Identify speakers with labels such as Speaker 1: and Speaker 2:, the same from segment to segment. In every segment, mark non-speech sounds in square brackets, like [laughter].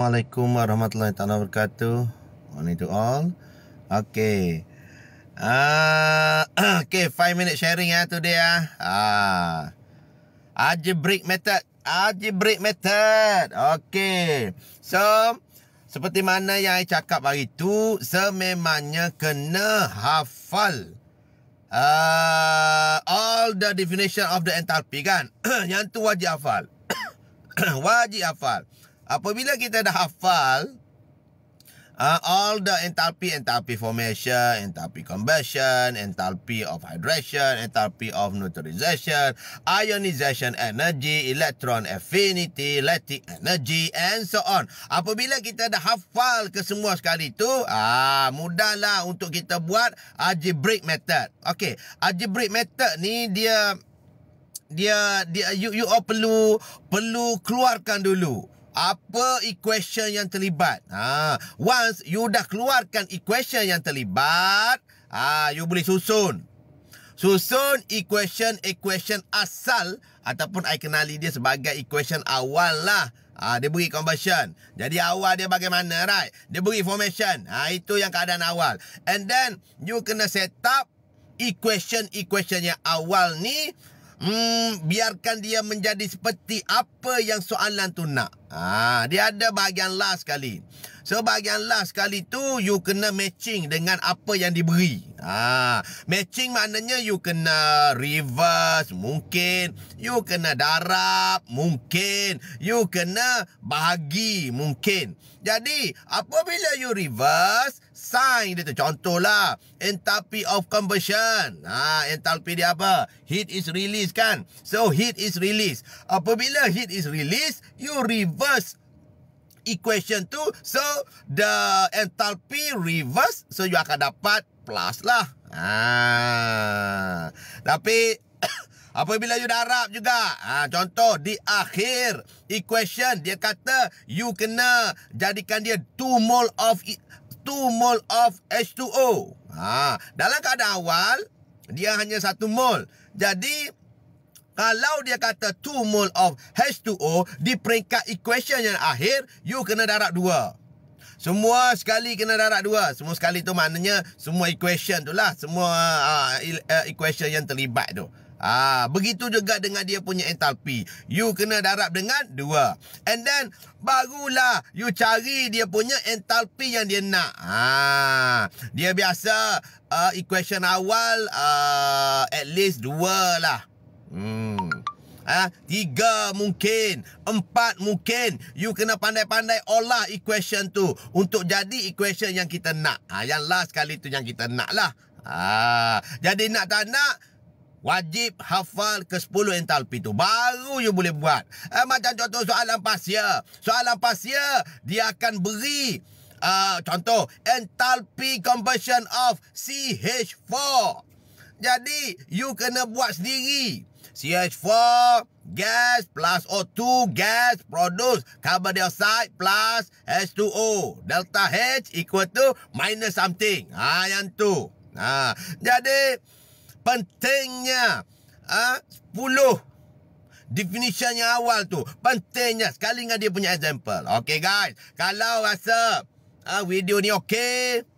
Speaker 1: Assalamualaikum warahmatullahi taala wabarakatuh. Morning to all. Okay. Ah, uh, [clears throat] okay, Five minute sharing ya uh, today ya. Uh. Ah. Uh, algebraic method, algebraic method. Okay. So, seperti mana yang saya cakap hari itu, sememangnya kena hafal uh, all the definition of the enthalpy kan? [clears throat] yang tu wajib hafal. [clears throat] wajib hafal. Apabila kita dah hafal uh, all the enthalpy, enthalpy formation, enthalpy combustion, enthalpy of hydration, enthalpy of neutralization, ionization energy, electron affinity, lattice energy, and so on. Apabila kita dah hafal ke semua sekali tu, ah, mudahlah untuk kita buat algebraic method. Okay, algebraic method ni dia dia dia you, you all perlu perlu keluarkan dulu apa equation yang terlibat. Ha, once you dah keluarkan equation yang terlibat, ha, you boleh susun. Susun equation-equation asal ataupun I kenali dia sebagai equation awal lah. Ha, dia beri conversion. Jadi awal dia bagaimana, right? Dia beri formation. Ha, itu yang keadaan awal. And then, you kena set up equation-equation yang awal ni Hmm, biarkan dia menjadi seperti apa yang soalan tu nak. Ah, ha, dia ada bahagian last sekali. Sebab last sekali tu you kena matching dengan apa yang diberi. Ha, matching maknanya you kena reverse mungkin, you kena darab mungkin, you kena bahagi mungkin. Jadi, apabila you reverse sign dia tu contohlah enthalpy of conversion. Ha, enthalpy dia apa? Heat is released kan? So heat is released. Apabila heat is released, you reverse equation tu so the enthalpy reverse so you akan dapat plus lah ha. tapi [coughs] apabila you dah harap juga ha, contoh di akhir equation dia kata you kena jadikan dia 2 mole of 2 e, mole of H2O ha. dalam keadaan awal dia hanya 1 mole jadi kalau dia kata 2 mole of H2O di peringkat equation yang akhir, you kena darab 2. Semua sekali kena darab dua. Semua sekali tu maknanya semua equation tu lah. Semua uh, equation yang terlibat tu. uh, begitu juga dengan dia punya entalpi. You kena darab dengan dua. And then barulah you cari dia punya entalpi yang dia nak. uh, dia biasa uh, equation awal uh, at least dua lah. Hmm. Ah, ha? tiga mungkin, empat mungkin. You kena pandai-pandai olah equation tu untuk jadi equation yang kita nak. Ah, ha, yang last kali tu yang kita nak lah. Ah, ha, jadi nak tak nak, wajib hafal ke-10 entalpi tu. Baru you boleh buat. Ha, macam contoh soalan pasia. Soalan pasia, dia akan beri uh, contoh entalpi conversion of CH4. Jadi, you kena buat sendiri. CH4 gas plus O2 gas produce carbon dioxide plus H2O. Delta H equal to minus something. Ha, yang tu. Ha, jadi, pentingnya ha, 10 definition yang awal tu. Pentingnya sekali dengan dia punya example. Okay guys, kalau rasa ha, video ni okay,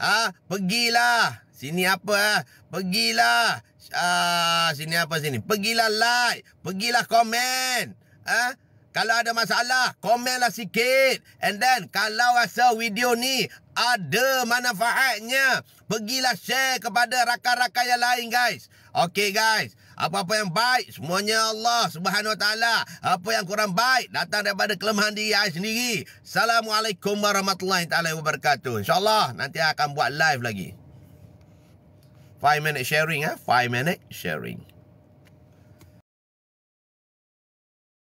Speaker 1: ha, pergilah. Sini apa? Ah? Pergilah. Ah, sini apa sini? Pergilah like. Pergilah komen. Ah, kalau ada masalah, komenlah sikit. And then, kalau rasa video ni ada manfaatnya, pergilah share kepada rakan-rakan yang lain, guys. Okay, guys. Apa-apa yang baik, semuanya Allah subhanahu wa ta'ala. Apa yang kurang baik, datang daripada kelemahan diri saya sendiri. Assalamualaikum warahmatullahi wabarakatuh. InsyaAllah, nanti akan buat live lagi. Five minute sharing, huh? Five minute sharing.